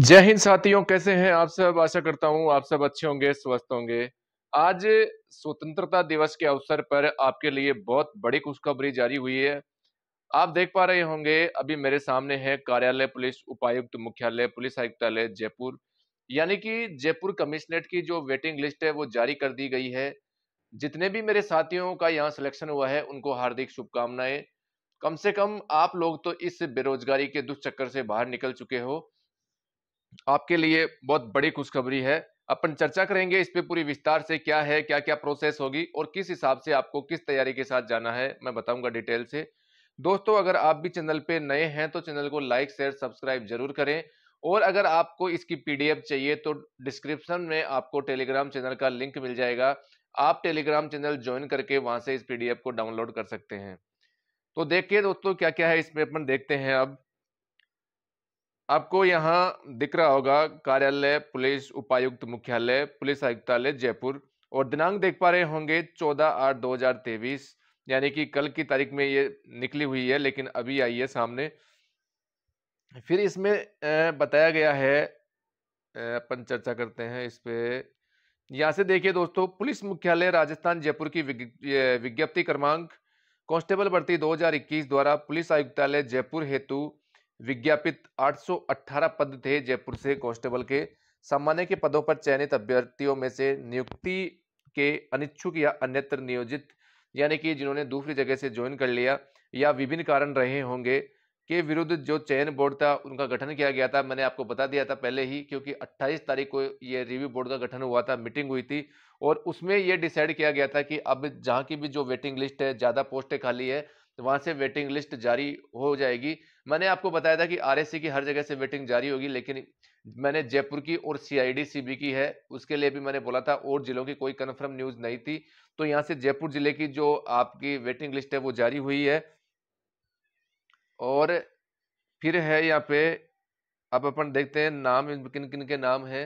जय हिंद साथियों कैसे हैं आप सब आशा करता हूं आप सब अच्छे होंगे स्वस्थ होंगे आज स्वतंत्रता दिवस के अवसर पर आपके लिए बहुत बड़ी खुशखबरी जारी हुई है आप देख पा रहे होंगे अभी मेरे सामने है कार्यालय पुलिस उपायुक्त मुख्यालय पुलिस आयुक्तालय जयपुर यानी कि जयपुर कमिश्नरेट की जो वेटिंग लिस्ट है वो जारी कर दी गई है जितने भी मेरे साथियों का यहाँ सिलेक्शन हुआ है उनको हार्दिक शुभकामनाएं कम से कम आप लोग तो इस बेरोजगारी के दुष्चक्कर से बाहर निकल चुके हो आपके लिए बहुत बड़ी खुशखबरी है अपन चर्चा करेंगे इस पे पूरी विस्तार से क्या है क्या क्या प्रोसेस होगी और किस हिसाब से आपको किस तैयारी के साथ जाना है मैं बताऊंगा डिटेल से दोस्तों अगर आप भी चैनल पे नए हैं तो चैनल को लाइक शेयर सब्सक्राइब जरूर करें और अगर आपको इसकी पीडीएफ चाहिए तो डिस्क्रिप्शन में आपको टेलीग्राम चैनल का लिंक मिल जाएगा आप टेलीग्राम चैनल ज्वाइन करके वहां से इस पीडीएफ को डाउनलोड कर सकते हैं तो देखिए दोस्तों क्या क्या है इसमें अपन देखते हैं अब आपको यहाँ दिख रहा होगा कार्यालय पुलिस उपायुक्त मुख्यालय पुलिस आयुक्तालय जयपुर और दिनांक देख पा रहे होंगे चौदह आठ दो हज़ार तेईस यानी कि कल की तारीख में ये निकली हुई है लेकिन अभी आई है सामने फिर इसमें बताया गया है अपन चर्चा करते हैं इस पर यहाँ से देखिए दोस्तों पुलिस मुख्यालय राजस्थान जयपुर की विज्ञप्ति क्रमांक कांस्टेबल भर्ती 2021 द्वारा पुलिस आयुक्तालय जयपुर हेतु विज्ञापित 818 पद थे जयपुर से कांस्टेबल के सामान्य के पदों पर चयनित अभ्यर्थियों में से नियुक्ति के अनिच्छुक या अन्यत्र नियोजित यानी कि जिन्होंने दूसरी जगह से ज्वाइन कर लिया या विभिन्न कारण रहे होंगे के विरुद्ध जो चयन बोर्ड था उनका गठन किया गया था मैंने आपको बता दिया था पहले ही क्योंकि 28 तारीख को ये रिव्यू बोर्ड का गठन हुआ था मीटिंग हुई थी और उसमें ये डिसाइड किया गया था कि अब जहाँ की भी जो वेटिंग लिस्ट है ज़्यादा पोस्टें खाली है तो वहाँ से वेटिंग लिस्ट जारी हो जाएगी मैंने आपको बताया था कि आरएससी की हर जगह से वेटिंग जारी होगी लेकिन मैंने जयपुर की और सीआईडी सीबी की है उसके लिए भी मैंने बोला था और जिलों की कोई कन्फर्म न्यूज नहीं थी तो यहाँ से जयपुर जिले की जो आपकी वेटिंग लिस्ट है वो जारी हुई है और फिर है यहाँ पे अब अपन देखते हैं नाम किन किन के नाम है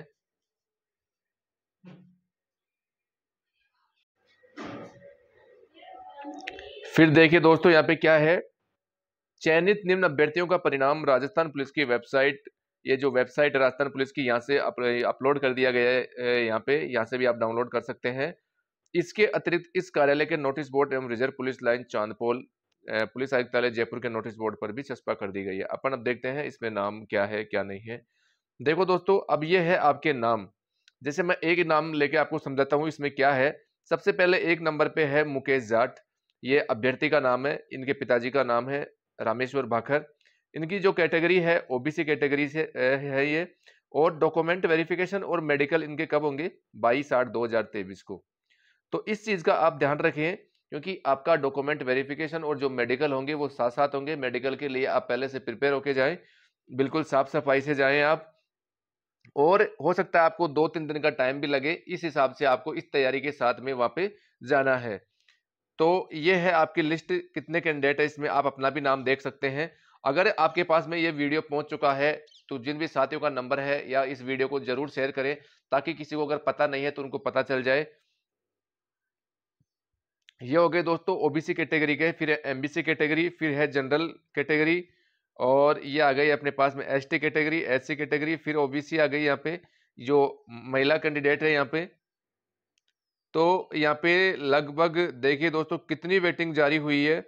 फिर देखिए दोस्तों यहाँ पे क्या है चयनित निम्न अभ्यर्थियों का परिणाम राजस्थान पुलिस की वेबसाइट ये जो वेबसाइट राजस्थान पुलिस की यहाँ से अपलोड कर दिया गया है यहाँ पे यहाँ से भी आप डाउनलोड कर सकते हैं इसके अतिरिक्त इस कार्यालय के नोटिस बोर्ड एवं reserve police line Chandpol police आयुक्तालय जयपुर के नोटिस बोर्ड पर भी चस्पा कर दी गई है अपन अब देखते हैं इसमें नाम क्या है क्या नहीं है देखो दोस्तों अब ये है आपके नाम जैसे मैं एक नाम लेके आपको समझाता हूँ इसमें क्या है सबसे पहले एक नंबर पे है मुकेश जाट ये अभ्यर्थी का नाम है इनके पिताजी का नाम है रामेश्वर भाखर इनकी जो कैटेगरी है ओबीसी कैटेगरी से है ये और डॉक्यूमेंट वेरिफिकेशन और मेडिकल इनके कब होंगे बाईस आठ दो हज़ार तेईस को तो इस चीज़ का आप ध्यान रखें क्योंकि आपका डॉक्यूमेंट वेरिफिकेशन और जो मेडिकल होंगे वो साथ साथ होंगे मेडिकल के लिए आप पहले से प्रिपेयर होके जाएं बिल्कुल साफ सफाई से जाएं आप और हो सकता है आपको दो तीन दिन का टाइम भी लगे इस हिसाब से आपको इस तैयारी के साथ में वहाँ पे जाना है तो ये है आपकी लिस्ट कितने कैंडिडेट है इसमें आप अपना भी नाम देख सकते हैं अगर आपके पास में ये वीडियो पहुंच चुका है तो जिन भी साथियों का नंबर है या इस वीडियो को जरूर शेयर करें ताकि किसी को अगर पता नहीं है तो उनको पता चल जाए ये हो गए दोस्तों ओबीसी कैटेगरी के फिर एमबीसी कैटेगरी फिर है जनरल कैटेगरी और ये आ गई अपने पास में एसटी कैटेगरी एससी कैटेगरी फिर ओबीसी आ गई यहाँ पे जो महिला कैंडिडेट है यहाँ पे तो यहाँ पे लगभग देखिए दोस्तों कितनी वेटिंग जारी हुई है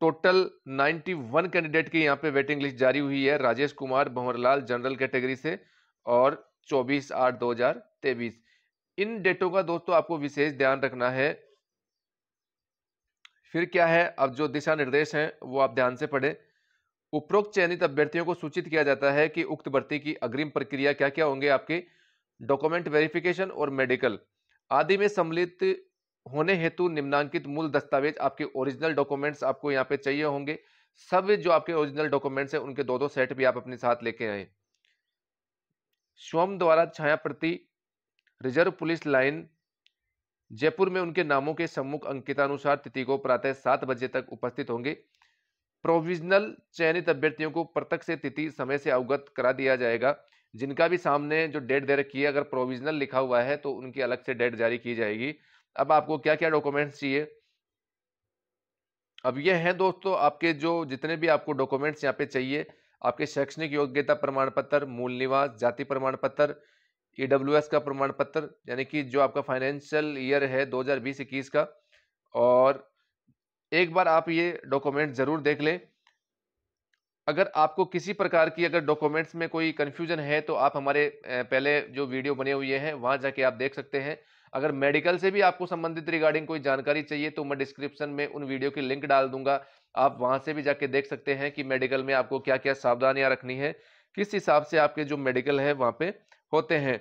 टोटल 91 कैंडिडेट की यहाँ पे वेटिंग लिस्ट जारी हुई है राजेश कुमार भंवरलाल जनरल कैटेगरी से और 24 आठ 2023 इन डेटों का दोस्तों आपको विशेष ध्यान रखना है फिर क्या है अब जो दिशा निर्देश हैं वो आप ध्यान से पढ़ें उपरोक्त चयनित अभ्यर्थियों को सूचित किया जाता है कि उक्त भर्ती की अग्रिम प्रक्रिया क्या क्या होंगे आपके डॉक्यूमेंट वेरिफिकेशन और मेडिकल आदि में सम्मिलित होने हेतु निम्नांकित मूल दस्तावेज आपके ओरिजिनल डॉक्यूमेंट्स आपको यहाँ पे चाहिए होंगे सब जो आपके ओरिजिनल डॉक्यूमेंट्स हैं उनके दो दो सेट भी आप अपने साथ लेके आए स्वम द्वारा छाया प्रति रिजर्व पुलिस लाइन जयपुर में उनके नामों के सम्मुख अंकितानुसार तिथि को प्रातः सात बजे तक उपस्थित होंगे प्रोविजनल चयनित अभ्यर्थियों को प्रत्यक्ष से तिथि समय से अवगत करा दिया जाएगा जिनका भी सामने जो डेट दे रखी है अगर प्रोविजनल लिखा हुआ है तो उनकी अलग से डेट जारी की जाएगी अब आपको क्या क्या डॉक्यूमेंट्स चाहिए अब ये हैं दोस्तों आपके जो जितने भी आपको डॉक्यूमेंट्स यहाँ पे चाहिए आपके शैक्षणिक योग्यता प्रमाण पत्र मूल निवास जाति प्रमाण पत्र ई e का प्रमाण पत्र यानी कि जो आपका फाइनेंशियल ईयर है दो 21 का और एक बार आप ये डॉक्यूमेंट ज़रूर देख लें अगर आपको किसी प्रकार की अगर डॉक्यूमेंट्स में कोई कन्फ्यूजन है तो आप हमारे पहले जो वीडियो बने हुए हैं वहाँ जाके आप देख सकते हैं अगर मेडिकल से भी आपको संबंधित रिगार्डिंग कोई जानकारी चाहिए तो मैं डिस्क्रिप्शन में उन वीडियो की लिंक डाल दूंगा आप वहाँ से भी जाके देख सकते हैं कि मेडिकल में आपको क्या क्या सावधानियाँ रखनी है किस हिसाब से आपके जो मेडिकल है वहाँ पे होते हैं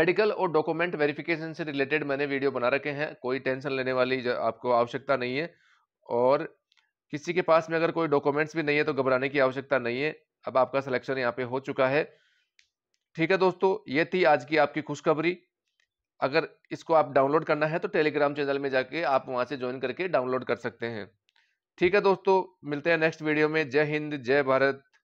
मेडिकल और डॉक्यूमेंट वेरिफिकेशन से रिलेटेड मैंने वीडियो बना रखे हैं कोई टेंशन लेने वाली आपको आवश्यकता नहीं है और किसी के पास में अगर कोई डॉक्यूमेंट्स भी नहीं है तो घबराने की आवश्यकता नहीं है अब आपका सिलेक्शन यहाँ पे हो चुका है ठीक है दोस्तों ये थी आज की आपकी खुशखबरी अगर इसको आप डाउनलोड करना है तो टेलीग्राम चैनल में जाके आप वहाँ से ज्वाइन करके डाउनलोड कर सकते हैं ठीक है दोस्तों मिलते हैं नेक्स्ट वीडियो में जय हिंद जय भारत